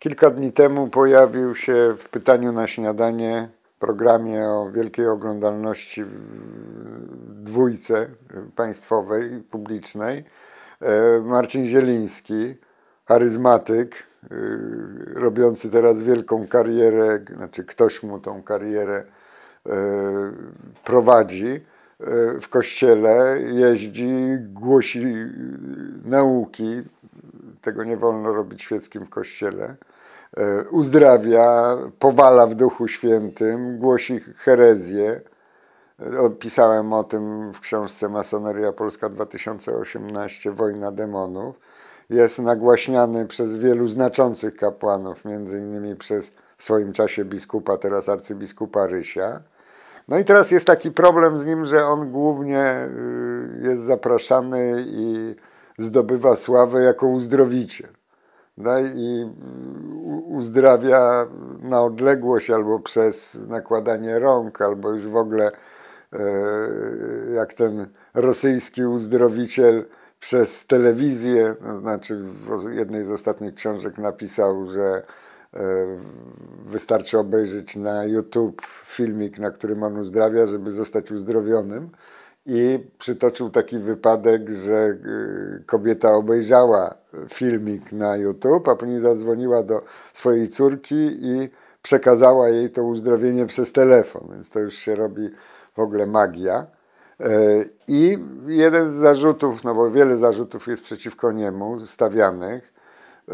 Kilka dni temu pojawił się w pytaniu na śniadanie programie o wielkiej oglądalności dwójce państwowej, publicznej. E, Marcin Zieliński, charyzmatyk, e, robiący teraz wielką karierę, znaczy ktoś mu tą karierę e, prowadzi w kościele, jeździ, głosi nauki, tego nie wolno robić świeckim w kościele, e, uzdrawia, powala w Duchu Świętym, głosi herezję. E, Pisałem o tym w książce Masoneria Polska 2018 Wojna demonów. Jest nagłaśniany przez wielu znaczących kapłanów, między innymi przez w swoim czasie biskupa, teraz arcybiskupa Rysia. No i teraz jest taki problem z nim, że on głównie y, jest zapraszany i zdobywa sławę jako uzdrowiciel. No i mm, uzdrawia na odległość albo przez nakładanie rąk, albo już w ogóle e, jak ten rosyjski uzdrowiciel przez telewizję, to no znaczy w jednej z ostatnich książek napisał, że e, wystarczy obejrzeć na YouTube filmik, na którym on uzdrawia, żeby zostać uzdrowionym i przytoczył taki wypadek, że y, kobieta obejrzała filmik na YouTube, a później zadzwoniła do swojej córki i przekazała jej to uzdrowienie przez telefon, więc to już się robi w ogóle magia. E, I jeden z zarzutów, no bo wiele zarzutów jest przeciwko niemu stawianych, e,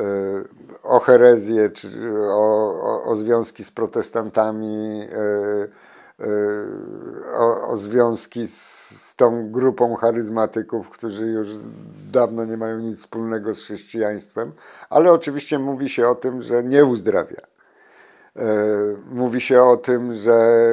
o herezję, czy o, o, o związki z protestantami, e, Y, o, o związki z, z tą grupą charyzmatyków, którzy już dawno nie mają nic wspólnego z chrześcijaństwem, ale oczywiście mówi się o tym, że nie uzdrawia. Y, mówi się o tym, że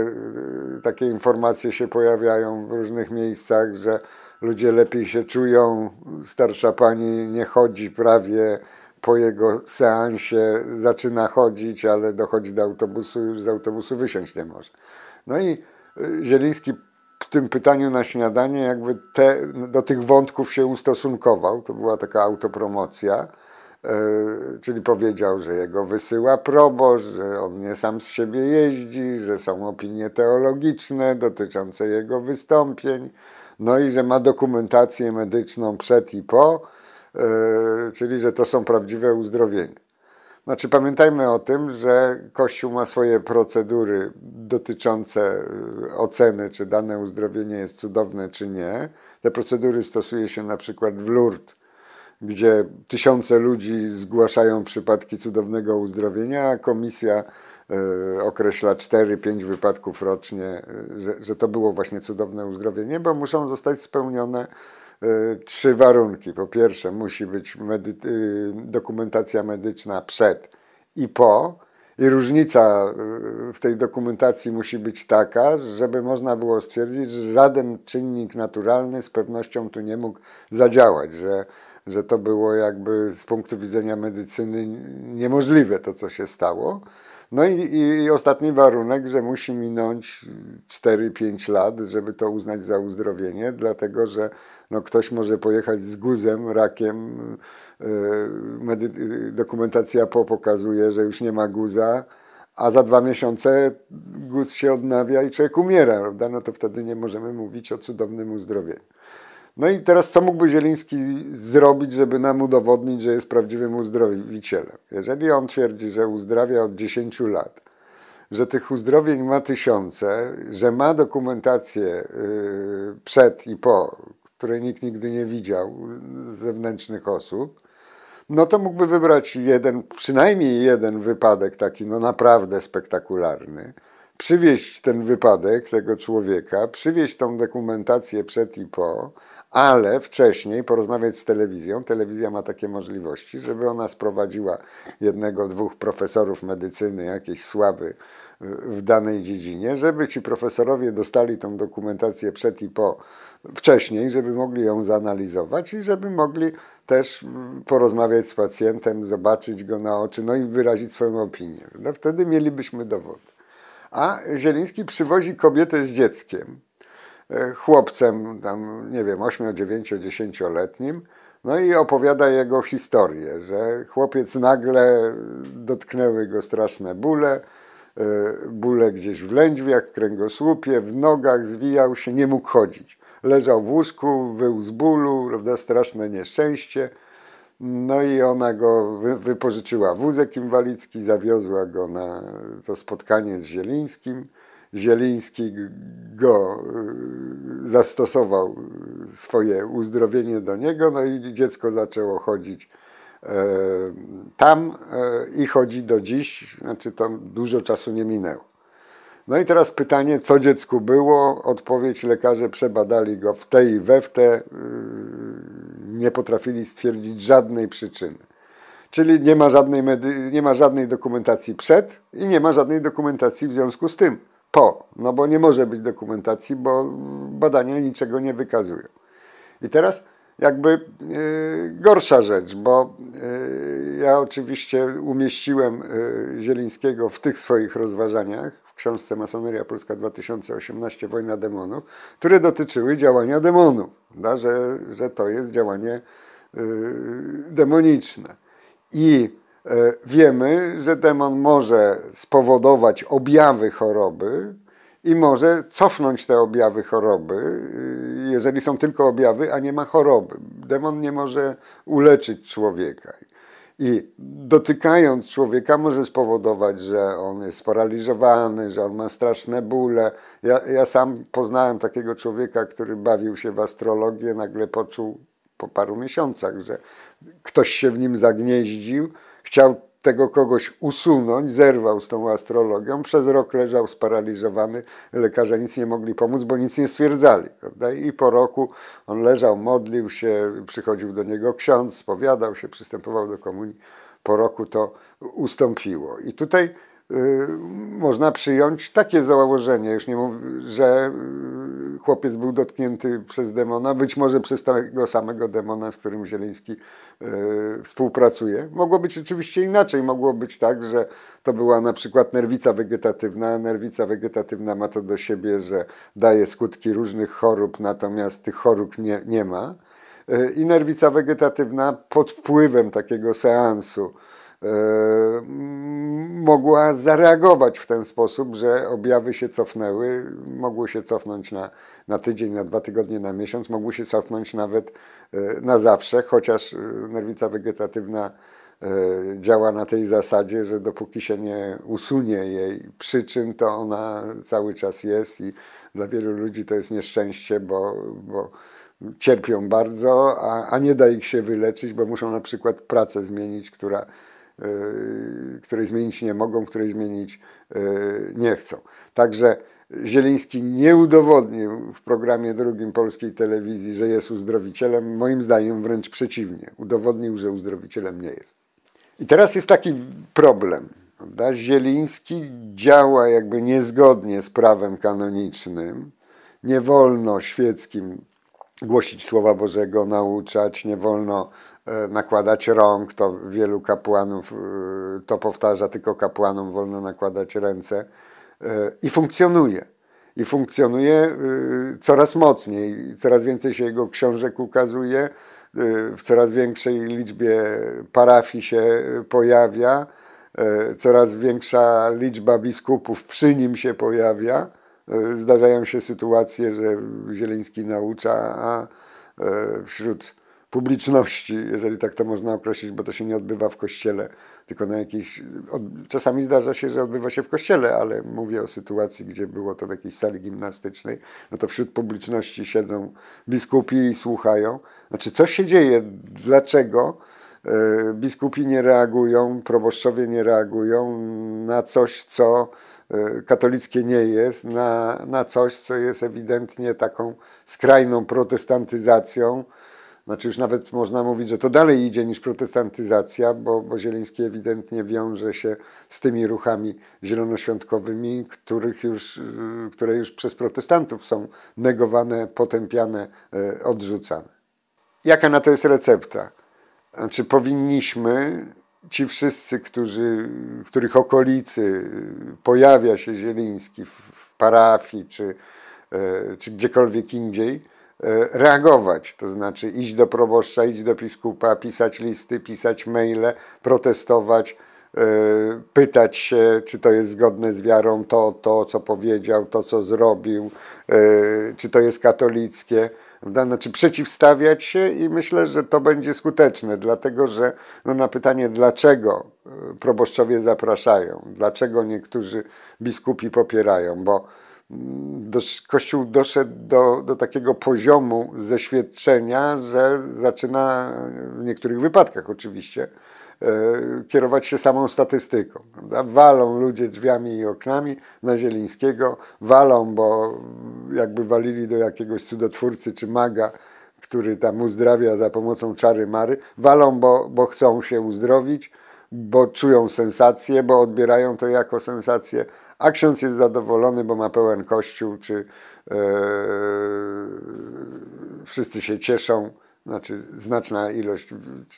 y, takie informacje się pojawiają w różnych miejscach, że ludzie lepiej się czują, starsza pani nie chodzi prawie po jego seansie, zaczyna chodzić, ale dochodzi do autobusu, już z autobusu wysiąść nie może. No i y, Zieliński w tym pytaniu na śniadanie jakby te, do tych wątków się ustosunkował. To była taka autopromocja. Y, czyli powiedział, że jego wysyła proboszcz, że on nie sam z siebie jeździ, że są opinie teologiczne dotyczące jego wystąpień, no i że ma dokumentację medyczną przed i po, y, czyli że to są prawdziwe uzdrowienia. Znaczy, pamiętajmy o tym, że Kościół ma swoje procedury dotyczące y, oceny, czy dane uzdrowienie jest cudowne, czy nie. Te procedury stosuje się na przykład w Lourdes, gdzie tysiące ludzi zgłaszają przypadki cudownego uzdrowienia, a komisja y, określa 4-5 wypadków rocznie, y, że, że to było właśnie cudowne uzdrowienie, bo muszą zostać spełnione Y, trzy warunki. Po pierwsze, musi być medy y, dokumentacja medyczna przed i po. I różnica y, w tej dokumentacji musi być taka, żeby można było stwierdzić, że żaden czynnik naturalny z pewnością tu nie mógł zadziałać, że, że to było jakby z punktu widzenia medycyny niemożliwe to, co się stało. No i, i ostatni warunek, że musi minąć 4-5 lat, żeby to uznać za uzdrowienie, dlatego że no, ktoś może pojechać z guzem, rakiem. Y, medy- y, dokumentacja po pokazuje, że już nie ma guza a za dwa miesiące guz się odnawia i człowiek umiera, prawda? No to wtedy nie możemy mówić o cudownym uzdrowieniu. No i teraz co mógłby Zieliński zrobić, żeby nam udowodnić, że jest prawdziwym uzdrowicielem? Jeżeli on twierdzi, że uzdrawia od 10 lat, że tych uzdrowień ma tysiące, że ma dokumentację y, przed i po, której nikt nigdy nie widział z zewnętrznych osób, no to mógłby wybrać jeden, przynajmniej jeden wypadek taki no naprawdę spektakularny, przywieźć ten wypadek tego człowieka, przywieźć tą dokumentację przed i po, ale wcześniej porozmawiać z telewizją. Telewizja ma takie możliwości, żeby ona sprowadziła jednego, dwóch profesorów medycyny, jakiejś sławy w danej dziedzinie, żeby ci profesorowie dostali tą dokumentację przed i po wcześniej, żeby mogli ją zanalizować i żeby mogli też porozmawiać z pacjentem, zobaczyć go na oczy, no i wyrazić swoją opinię. No wtedy mielibyśmy dowód. A Zieliński przywozi kobietę z dzieckiem, E, chłopcem, tam nie wiem, 8, 9, 10 letnim. No i opowiada jego historię, że chłopiec nagle dotknęły go straszne bóle, e, bóle gdzieś w lędźwiach, w kręgosłupie, w nogach, zwijał się, nie mógł chodzić. Leżał w łóżku, wył z bólu, prawda, straszne nieszczęście. No i ona go wypożyczyła wózek inwalidzki, zawiozła go na to spotkanie z Zielińskim. Zieliński go y, zastosował swoje uzdrowienie do niego, no i dziecko zaczęło chodzić e, tam e, i chodzi do dziś, znaczy to dużo czasu nie minęło. No i teraz pytanie, co dziecku było? Odpowiedź lekarze przebadali go w tej i we w te, y, nie potrafili stwierdzić żadnej przyczyny. Czyli nie ma, żadnej nie ma żadnej dokumentacji przed i nie ma żadnej dokumentacji w związku z tym po, no bo nie może być dokumentacji, bo badania niczego nie wykazują. I teraz jakby y, gorsza rzecz, bo y, ja oczywiście umieściłem y, Zielińskiego w tych swoich rozważaniach w książce Masoneria Polska 2018 Wojna Demonów, które dotyczyły działania demonów, da, że, że to jest działanie demoniczne. I E, wiemy, że demon może spowodować objawy choroby i może cofnąć te objawy choroby, y, jeżeli są tylko objawy, a nie ma choroby. Demon nie może uleczyć człowieka. I dotykając człowieka może spowodować, że on jest sparaliżowany, że on ma straszne bóle. Ja, ja sam poznałem takiego człowieka, który bawił się w astrologię, nagle poczuł po paru miesiącach, że ktoś się w nim zagnieździł, Chciał tego kogoś usunąć, zerwał z tą astrologią, przez rok leżał sparaliżowany, lekarze nic nie mogli pomóc, bo nic nie stwierdzali. Prawda? I po roku on leżał, modlił się, przychodził do niego ksiądz, spowiadał się, przystępował do komunii. Po roku to ustąpiło. I tutaj y, można przyjąć takie założenie, już nie mówię, że y, chłopiec był dotknięty przez demona, być może przez tego samego demona, z którym Zieleński e, współpracuje. Mogło być oczywiście inaczej, mogło być tak, że to była na przykład nerwica wegetatywna. Nerwica wegetatywna ma to do siebie, że daje skutki różnych chorób, natomiast tych chorób nie, nie ma. E, I nerwica wegetatywna pod wpływem takiego seansu E, mogła zareagować w ten sposób, że objawy się cofnęły, mogły się cofnąć na, na tydzień, na dwa tygodnie, na miesiąc, mogły się cofnąć nawet e, na zawsze, chociaż e, nerwica wegetatywna działa na tej zasadzie, że dopóki się nie usunie jej przyczyn, to ona cały czas jest i dla wielu ludzi to jest nieszczęście, bo, bo cierpią bardzo, a, a nie da ich się wyleczyć, bo muszą na przykład pracę zmienić, która E, której zmienić nie mogą, której zmienić e, nie chcą. Także Zieliński nie udowodnił w programie drugim polskiej telewizji, że jest uzdrowicielem. Moim zdaniem wręcz przeciwnie. Udowodnił, że uzdrowicielem nie jest. I teraz jest taki problem. Prawda? Zieliński działa jakby niezgodnie z prawem kanonicznym. Nie wolno świeckim głosić Słowa Bożego, nauczać, nie wolno E, nakładać rąk, to wielu kapłanów e, to powtarza, tylko kapłanom wolno nakładać ręce e, i funkcjonuje. I funkcjonuje coraz mocniej, coraz więcej się jego książek ukazuje, w coraz większej liczbie parafii się pojawia, coraz większa liczba biskupów przy nim się pojawia. Zdarzają się sytuacje, że Zieliński naucza, a wśród publiczności, jeżeli tak to można określić, bo to się nie odbywa w kościele, tylko na jakiejś. Od, czasami zdarza się, że odbywa się w kościele, ale mówię o sytuacji, gdzie było to w jakiejś sali gimnastycznej, no to wśród publiczności siedzą biskupi i słuchają. Znaczy, co się dzieje, dlaczego e, biskupi nie reagują, proboszczowie nie reagują na coś, co e, katolickie nie jest, na, na coś, co jest ewidentnie taką skrajną protestantyzacją znaczy już nawet można mówić, że to dalej idzie niż protestantyzacja, bo, bo Zieliński ewidentnie wiąże się z tymi ruchami zielonoświątkowymi, których już, y, które już przez protestantów są negowane, potępiane, y, odrzucane. Jaka na to jest recepta? Znaczy powinniśmy, ci wszyscy, którzy, których okolicy y, pojawia się Zieliński w, w parafii czy, czy gdziekolwiek indziej, E, reagować, to znaczy iść do proboszcza, iść do biskupa, pisać listy, pisać maile, protestować, e, pytać się, czy to jest zgodne z wiarą to, to, co powiedział, to, co zrobił, e, czy to jest katolickie. Znaczy przeciwstawiać się i myślę, że to będzie skuteczne, dlatego że no na pytanie, dlaczego proboszczowie zapraszają, dlaczego niektórzy biskupi popierają, bo dosz, Kościół doszedł do, do takiego poziomu zeświadczenia, że zaczyna w niektórych wypadkach oczywiście e, kierować się samą statystyką. Prawda? Walą ludzie drzwiami i oknami na Zielińskiego, walą, bo jakby walili do jakiegoś cudotwórcy czy maga, który tam uzdrawia za pomocą czary mary, walą, bo, bo chcą się uzdrowić, bo czują sensację, bo odbierają to jako sensację a ksiądz jest zadowolony, bo ma pełen kościół, czy e, wszyscy się cieszą. Znaczy, znaczna ilość,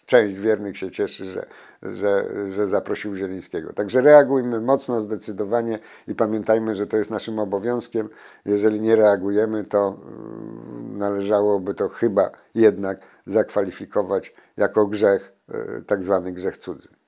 część wiernych się cieszy, że, że, że zaprosił Zielińskiego. Także reagujmy mocno, zdecydowanie i pamiętajmy, że to jest naszym obowiązkiem. Jeżeli nie reagujemy, to mm, należałoby to chyba jednak zakwalifikować jako grzech, e, tak zwany grzech cudzy.